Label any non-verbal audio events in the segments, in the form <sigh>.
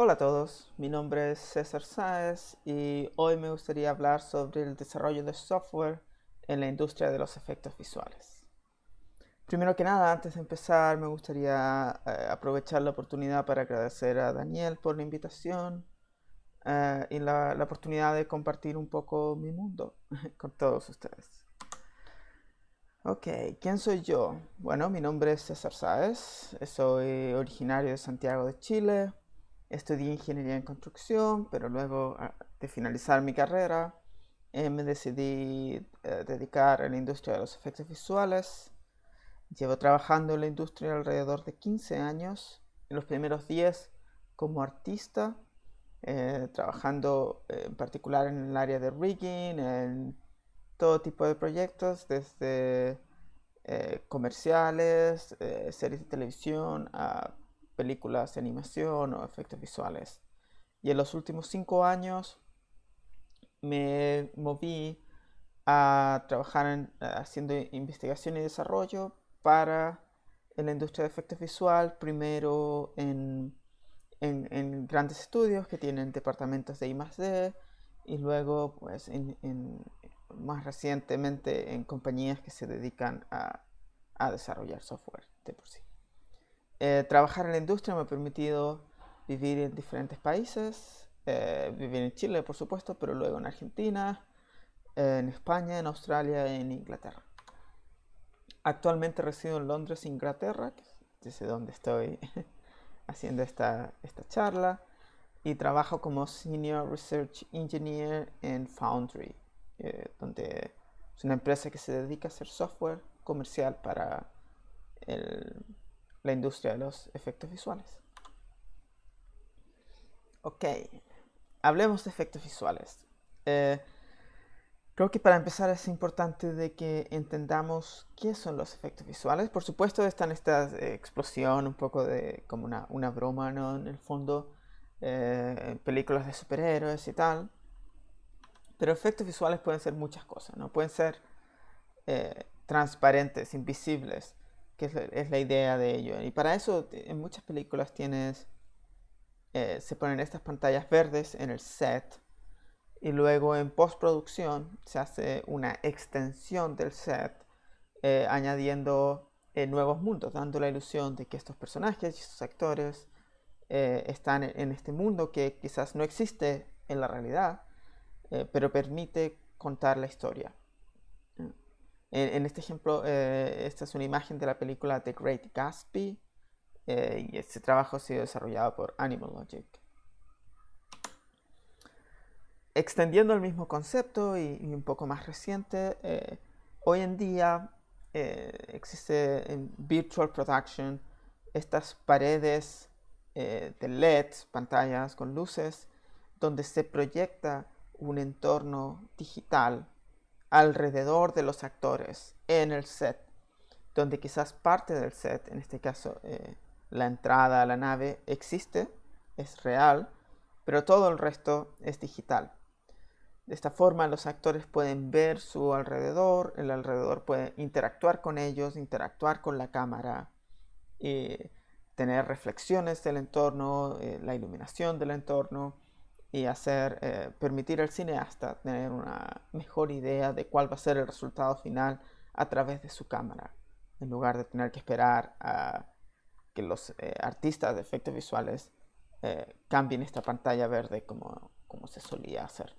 Hola a todos, mi nombre es César Sáez y hoy me gustaría hablar sobre el desarrollo de software en la industria de los efectos visuales. Primero que nada, antes de empezar, me gustaría eh, aprovechar la oportunidad para agradecer a Daniel por la invitación eh, y la, la oportunidad de compartir un poco mi mundo <laughs> con todos ustedes. Ok, ¿quién soy yo? Bueno, mi nombre es César Sáez, soy originario de Santiago de Chile, Estudié ingeniería en construcción, pero luego de finalizar mi carrera eh, me decidí eh, dedicar a la industria de los efectos visuales. Llevo trabajando en la industria alrededor de 15 años, en los primeros 10 como artista, eh, trabajando en particular en el área de rigging, en todo tipo de proyectos, desde comerciales, series de televisión, a películas de animación o efectos visuales. Y en los últimos cinco años me moví a trabajar haciendo investigación y desarrollo para la industria de efectos visual, primero en, grandes estudios que tienen departamentos de I+.D. y luego pues más recientemente en compañías que se dedican a desarrollar software de por sí. Eh, trabajar en la industria me ha permitido vivir en diferentes países, eh, vivir en Chile, por supuesto, pero luego en Argentina, en España, en Australia, en Inglaterra. Actualmente resido en Londres, Inglaterra, desde donde estoy <laughs> haciendo esta, esta charla, y trabajo como Senior Research Engineer en Foundry, eh, donde es una empresa que se dedica a hacer software comercial para el la industria de los efectos visuales. Ok, hablemos de efectos visuales. Eh, creo que para empezar es importante de que entendamos qué son los efectos visuales. Por supuesto están esta eh, explosión, un poco de como una, broma ¿no? en el fondo, eh, películas de superhéroes y tal. Pero efectos visuales pueden ser muchas cosas, ¿no? Pueden ser transparentes, invisibles, que es, la idea de ello. Y para eso en muchas películas tienes, eh, se ponen estas pantallas verdes en el set y luego en postproducción se hace una extensión del set eh, añadiendo eh, nuevos mundos, dando la ilusión de que estos personajes y sus actores están en este mundo que quizás no existe en la realidad, pero permite contar la historia. En, este ejemplo, eh, esta es una imagen de la película The Great Gatsby eh, y este trabajo ha sido desarrollado por Animal Logic. Extendiendo el mismo concepto y, un poco más reciente, eh, hoy en día existe en Virtual Production estas paredes de LEDs, pantallas con luces, donde se proyecta un entorno digital alrededor de los actores en el set, donde quizás parte del set, en este caso eh, la entrada a la nave, existe, es real, pero todo el resto es digital. De esta forma los actores pueden ver su alrededor, el alrededor puede interactuar con ellos, interactuar con la cámara, eh, tener reflexiones del entorno, eh, la iluminación del entorno, y hacer, eh, permitir al cineasta tener una mejor idea de cuál va a ser el resultado final a través de su cámara, en lugar de tener que esperar a que los eh, artistas de efectos visuales eh, cambien esta pantalla verde como, se solía hacer.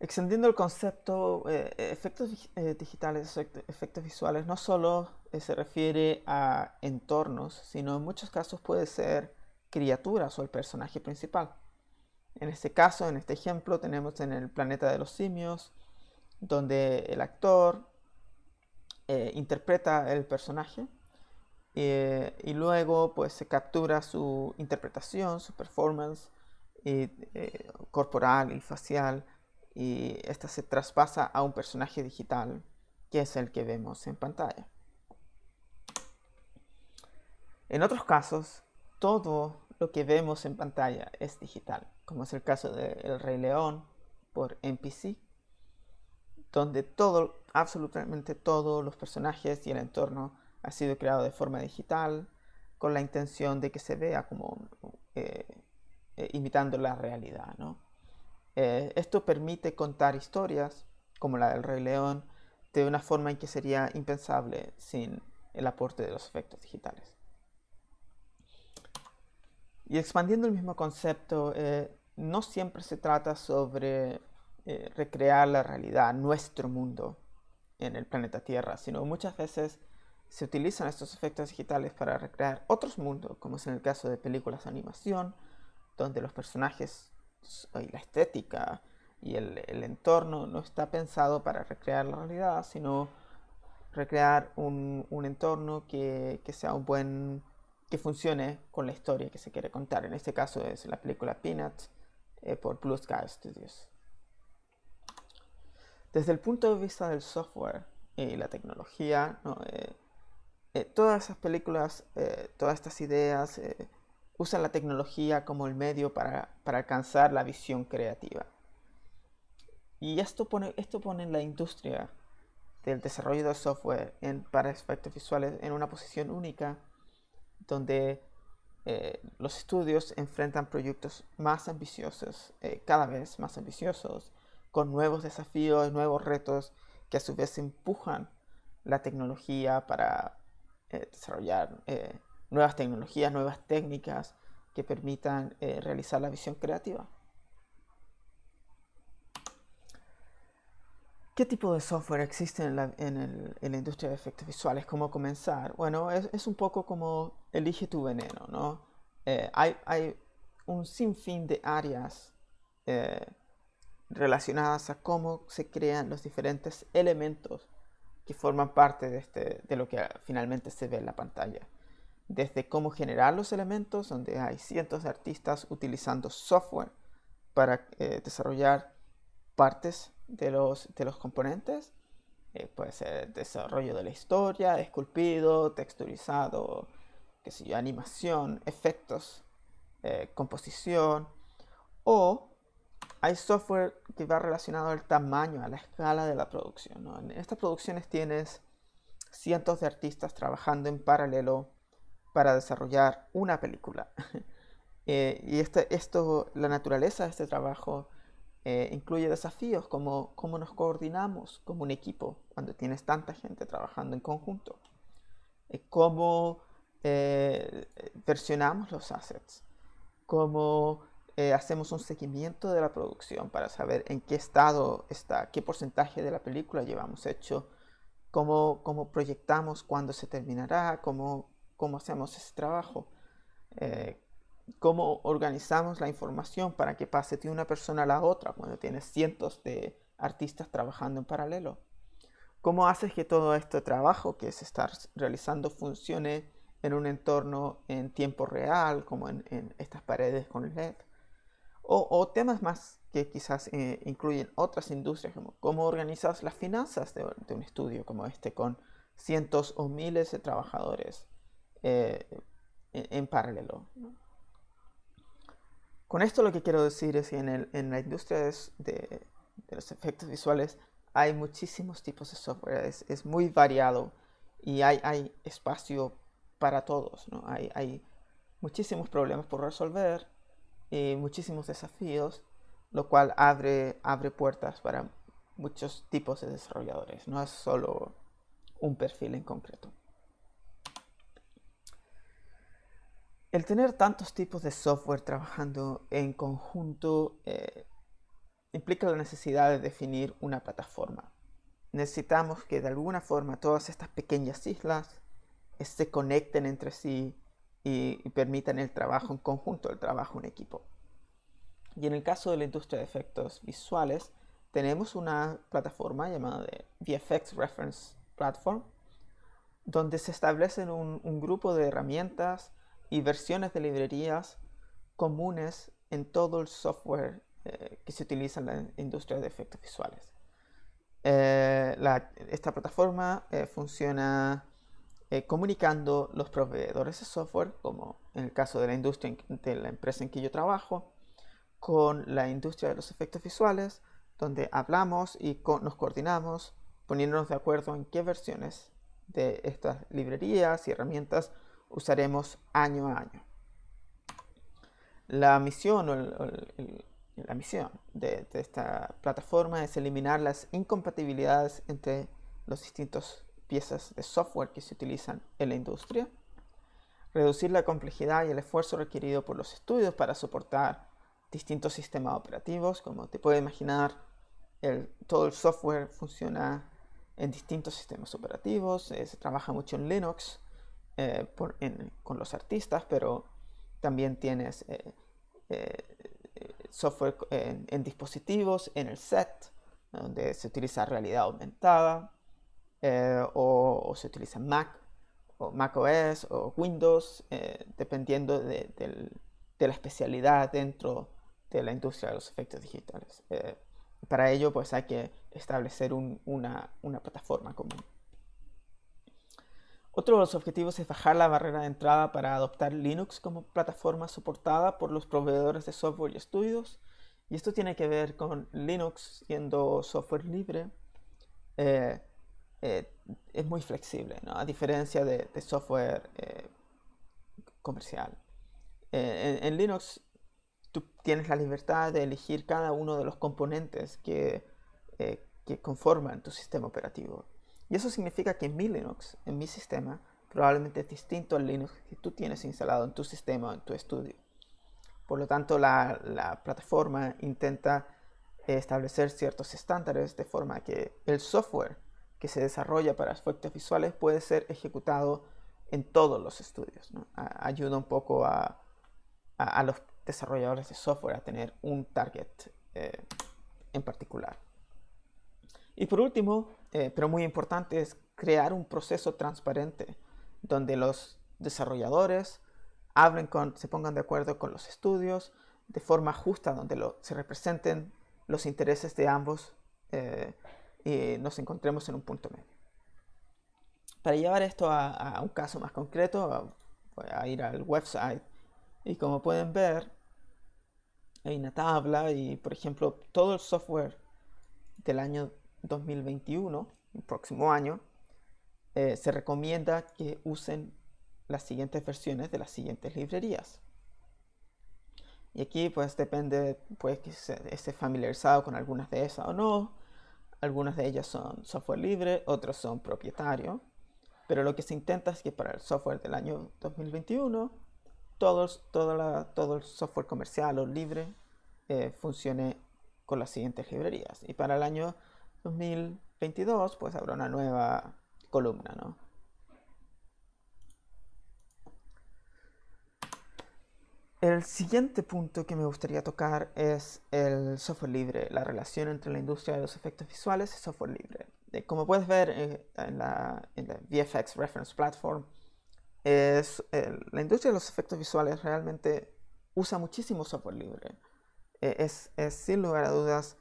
Extendiendo el concepto, efectos digitales, efectos visuales, no solo se refiere a entornos, sino en muchos casos puede ser criaturas o el personaje principal. En este caso, en este ejemplo, tenemos en el planeta de los simios, donde el actor eh, interpreta el personaje eh, y luego pues se captura su interpretación, su performance eh, corporal y facial y esta se traspasa a un personaje digital que es el que vemos en pantalla. En otros casos, todo lo que vemos en pantalla es digital, como es el caso de El Rey León por NPC, donde todo, absolutamente todos los personajes y el entorno ha sido creado de forma digital con la intención de que se vea como eh, eh, imitando la realidad. Eh, esto permite contar historias como la del Rey León de una forma en que sería impensable sin el aporte de los efectos digitales. Y expandiendo el mismo concepto, eh, no siempre se trata sobre eh, recrear la realidad, nuestro mundo en el planeta Tierra, sino muchas veces se utilizan estos efectos digitales para recrear otros mundos, como es en el caso de películas de animación, donde los personajes y la estética y el, el entorno no está pensado para recrear la realidad, sino recrear un, un entorno que, que sea un buen que funcione con la historia que se quiere contar. En este caso es la película Peanuts eh, por Blue Sky Studios. Desde el punto de vista del software y la tecnología, eh, eh, todas esas películas, todas estas ideas usan la tecnología como el medio para, para, alcanzar la visión creativa. Y esto pone, esto pone la industria del desarrollo de software en, para efectos visuales en una posición única donde eh, los estudios enfrentan proyectos más ambiciosos, eh, cada vez más ambiciosos, con nuevos desafíos, nuevos retos que a su vez empujan la tecnología para eh, desarrollar nuevas tecnologías, nuevas técnicas que permitan realizar la visión creativa. ¿Qué tipo de software existe en la, industria de efectos visuales? ¿Cómo comenzar? Bueno, es, un poco como elige tu veneno, ¿no? Eh, hay, un sinfín de áreas eh, relacionadas a cómo se crean los diferentes elementos que forman parte de, este, lo que finalmente se ve en la pantalla. Desde cómo generar los elementos, donde hay cientos de artistas utilizando software para eh, desarrollar partes de los, de los componentes. Eh, puede ser desarrollo de la historia, esculpido, texturizado, qué sé animación, efectos, eh, composición. O hay software que va relacionado al tamaño, a la escala de la producción. En estas producciones tienes cientos de artistas trabajando en paralelo para desarrollar una película. <laughs> Eh, y este, esto, la naturaleza de este trabajo eh, incluye desafíos como cómo nos coordinamos como un equipo cuando tienes tanta gente trabajando en conjunto, eh, cómo eh, versionamos los assets, cómo eh, hacemos un seguimiento de la producción para saber en qué estado está, qué porcentaje de la película llevamos hecho, cómo, cómo proyectamos cuándo se terminará, cómo, cómo hacemos ese trabajo, cómo organizamos la información para que pase de una persona a la otra cuando tienes cientos de artistas trabajando en paralelo. ¿Cómo haces que todo este trabajo que se está realizando funcione en un entorno en tiempo real, como en, estas paredes con LED? O, temas más que quizás eh, incluyen otras industrias, como cómo organizas las finanzas de, un estudio como este con cientos o miles de trabajadores eh, en, paralelo. Con esto lo que quiero decir es que en, la industria de, los efectos visuales hay muchísimos tipos de software, es, muy variado y hay, espacio para todos, Hay, muchísimos problemas por resolver y muchísimos desafíos, lo cual abre, abre puertas para muchos tipos de desarrolladores, no es solo un perfil en concreto. el tener tantos tipos de software trabajando en conjunto eh, implica la necesidad de definir una plataforma. Necesitamos que de alguna forma todas estas pequeñas islas se conecten entre sí y, permitan el trabajo en conjunto, el trabajo en equipo. Y en el caso de la industria de efectos visuales, tenemos una plataforma llamada de VFX Reference Platform, donde se establecen un grupo de herramientas, y versiones de librerías comunes en todo el software eh, que se utiliza en la industria de efectos visuales. Eh, esta plataforma eh, funciona comunicando los proveedores de software, como en el caso de la industria de la empresa en que yo trabajo, con la industria de los efectos visuales, donde hablamos y nos coordinamos, poniéndonos de acuerdo en qué versiones de estas librerías y herramientas usaremos año a año. La misión, la misión de, esta plataforma es eliminar las incompatibilidades entre los distintos piezas de software que se utilizan en la industria, reducir la complejidad y el esfuerzo requerido por los estudios para soportar distintos sistemas operativos, como te puedes imaginar, todo el software funciona en distintos sistemas operativos, eh, se trabaja mucho en Linux, eh, con los artistas, pero también tienes eh, eh, software en, dispositivos, en el set, donde se utiliza realidad aumentada, o, se utiliza Mac, o Mac OS, o Windows, dependiendo de, la especialidad dentro de la industria de los efectos digitales. para ello, pues hay que establecer una plataforma común. Otro de los objetivos es bajar la barrera de entrada para adoptar Linux como plataforma soportada por los proveedores de software y estudios. Y esto tiene que ver con Linux siendo software libre. Eh, eh, es muy flexible, a diferencia de, software eh, comercial. En, Linux tú tienes la libertad de elegir cada uno de los componentes que, que conforman tu sistema operativo. Y eso significa que mi Linux, en mi sistema, probablemente es distinto al Linux que tú tienes instalado en tu sistema o en tu estudio. Por lo tanto, la, plataforma intenta establecer ciertos estándares de forma que el software que se desarrolla para efectos visuales puede ser ejecutado en todos los estudios. ayuda un poco a, los desarrolladores de software a tener un target eh, en particular. Y por último, eh, pero muy importante es crear un proceso transparente donde los desarrolladores hablen con, se pongan de acuerdo con los estudios de forma justa, donde se representen los intereses de ambos eh, y nos encontremos en un punto medio. Para llevar esto a, a un caso más concreto, voy a ir al website y como pueden ver, hay una tabla y por ejemplo todo el software del año 2021, el próximo año, eh, se recomienda que usen las siguientes versiones de las siguientes librerías. Y aquí pues depende, pues que se, esté familiarizado con algunas de esas o no. Algunas de ellas son software libre, otros son propietario. Pero lo que se intenta es que para el software del año 2021, todos todo, todo el software comercial o libre eh, funcione con las siguientes librerías. Y para el año 2022, pues habrá una nueva columna, ¿no? El siguiente punto que me gustaría tocar es el software libre, la relación entre la industria de los efectos visuales y software libre. Eh, como puedes ver eh, en la, VFX Reference Platform, es, eh, la industria de los efectos visuales realmente usa muchísimo software libre. es, sin lugar a dudas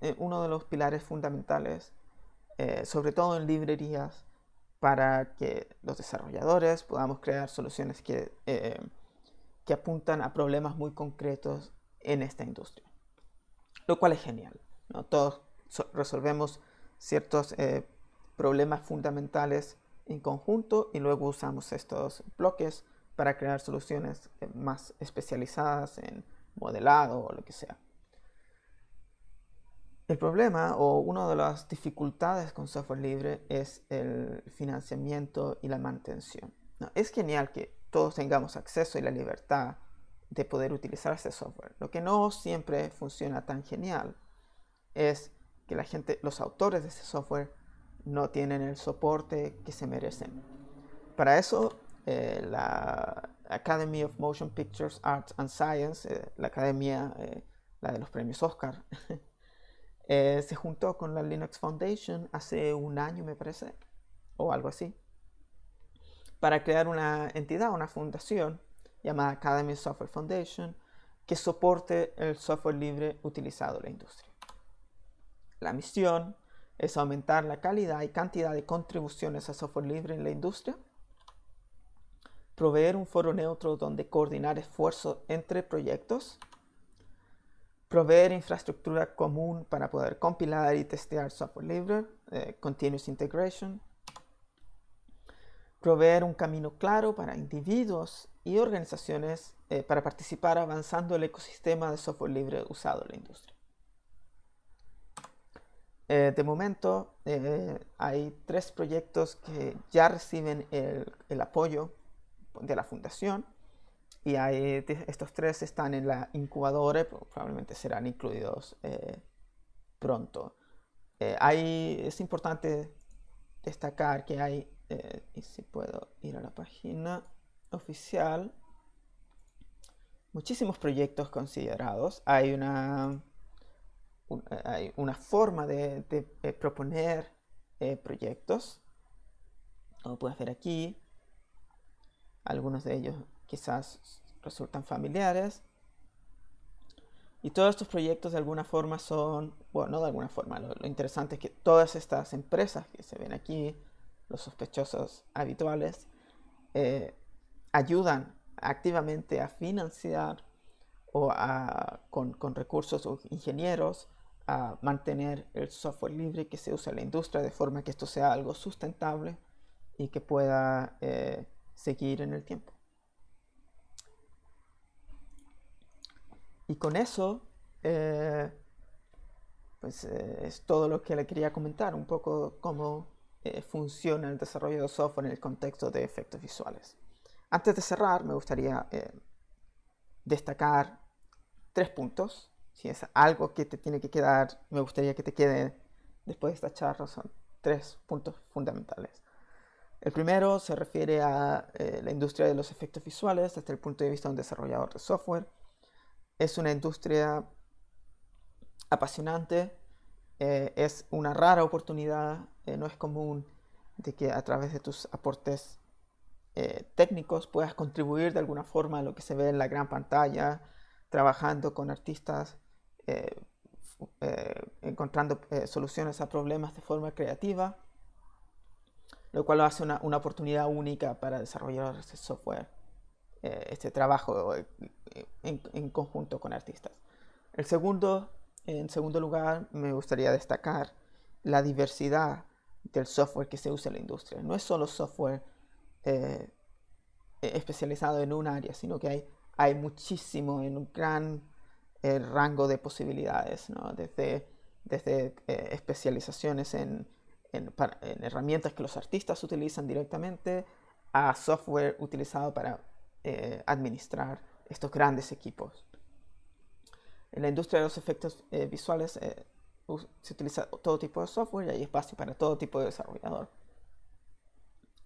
eh, uno de los pilares fundamentales, eh, sobre todo en librerías, para que los desarrolladores podamos crear soluciones que, eh, que apuntan a problemas muy concretos en esta industria. Lo cual es genial. ¿no? Todos resolvemos ciertos problemas fundamentales en conjunto y luego usamos estos bloques para crear soluciones más especializadas en modelado o lo que sea. El problema o una de las dificultades con software libre es el financiamiento y la mantención. es genial que todos tengamos acceso y la libertad de poder utilizar ese software. Lo que no siempre funciona tan genial es que la gente, los autores de ese software no tienen el soporte que se merecen. Para eso, eh, la Academy of Motion Pictures, Arts and Science, eh, la academia, eh, la de los premios Oscar, <laughs> Eh, se juntó con la Linux Foundation hace un año, me parece, o algo así, para crear una entidad, una fundación llamada Academy Software Foundation, que soporte el software libre utilizado en la industria. La misión es aumentar la calidad y cantidad de contribuciones a software libre en la industria, proveer un foro neutro donde coordinar esfuerzos entre proyectos, proveer infraestructura común para poder compilar y testear software libre, eh, continuous integration, proveer un camino claro para individuos y organizaciones eh, para participar avanzando el ecosistema de software libre usado en la industria. Eh, de momento hay tres proyectos que ya reciben el, el apoyo de la fundación y estos tres están en la incubadora probablemente serán incluidos eh, pronto. hay, eh, es importante destacar que hay, eh, y si puedo ir a la página oficial, muchísimos proyectos considerados. Hay una, una forma de, de proponer proyectos, como puedes ver aquí. Algunos de ellos quizás resultan familiares. Y todos estos proyectos de alguna forma son, bueno, no de alguna forma, lo, interesante es que todas estas empresas que se ven aquí, los sospechosos habituales, eh, ayudan activamente a financiar o con, recursos o ingenieros a mantener el software libre que se usa en la industria de forma que esto sea algo sustentable y que pueda eh, seguir en el tiempo. Y con eso, eh, pues, eh, es todo lo que le quería comentar, un poco cómo eh, funciona el desarrollo de software en el contexto de efectos visuales. Antes de cerrar, me gustaría destacar tres puntos. Si es algo que te tiene que quedar, me gustaría que te quede después de esta charla, son tres puntos fundamentales. El primero se refiere a la industria de los efectos visuales desde el punto de vista de un desarrollador de software es una industria apasionante, eh, es una rara oportunidad, eh, no es común de que a través de tus aportes eh, técnicos puedas contribuir de alguna forma a lo que se ve en la gran pantalla, trabajando con artistas, encontrando soluciones a problemas de forma creativa, lo cual hace una, una oportunidad única para desarrollar ese software. Eh, este trabajo eh, en, conjunto con artistas. El segundo, en segundo lugar, me gustaría destacar la diversidad del software que se usa en la industria. No es solo software eh, especializado en un área, sino que hay, hay muchísimo, en un gran rango de posibilidades, ¿no? desde, desde especializaciones en, en herramientas que los artistas utilizan directamente, a software utilizado para eh, administrar estos grandes equipos. En la industria de los efectos eh, visuales eh, se utiliza todo tipo de software y hay espacio para todo tipo de desarrollador.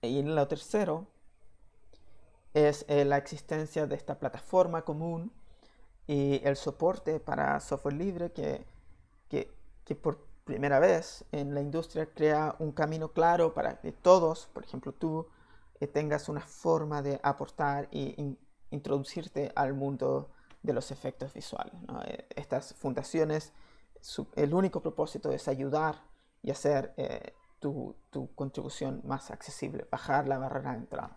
Y en lo tercero es la existencia de esta plataforma común y el soporte para software libre que, que, que por primera vez en la industria crea un camino claro para que todos, por ejemplo tú, que tengas una forma de aportar e introducirte al mundo de los efectos visuales. Eh, estas fundaciones, el único propósito es ayudar y hacer eh, tu, contribución más accesible, bajar la barrera de entrada.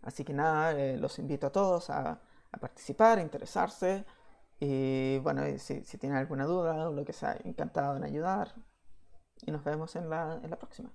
Así que nada, eh, los invito a todos a, participar, a interesarse. Y bueno, si, si tienen alguna duda o lo que sea, encantado en ayudar. Y nos vemos en la próxima.